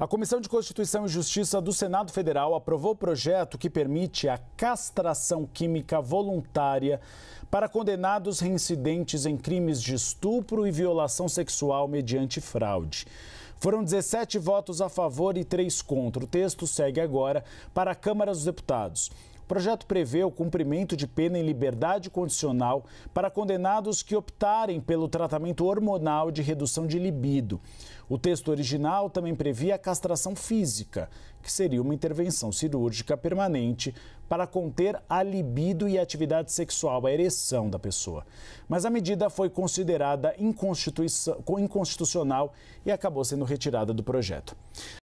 A Comissão de Constituição e Justiça do Senado Federal aprovou o projeto que permite a castração química voluntária para condenados reincidentes em crimes de estupro e violação sexual mediante fraude. Foram 17 votos a favor e 3 contra. O texto segue agora para a Câmara dos Deputados projeto prevê o cumprimento de pena em liberdade condicional para condenados que optarem pelo tratamento hormonal de redução de libido. O texto original também previa a castração física, que seria uma intervenção cirúrgica permanente para conter a libido e a atividade sexual, a ereção da pessoa. Mas a medida foi considerada inconstitucional e acabou sendo retirada do projeto.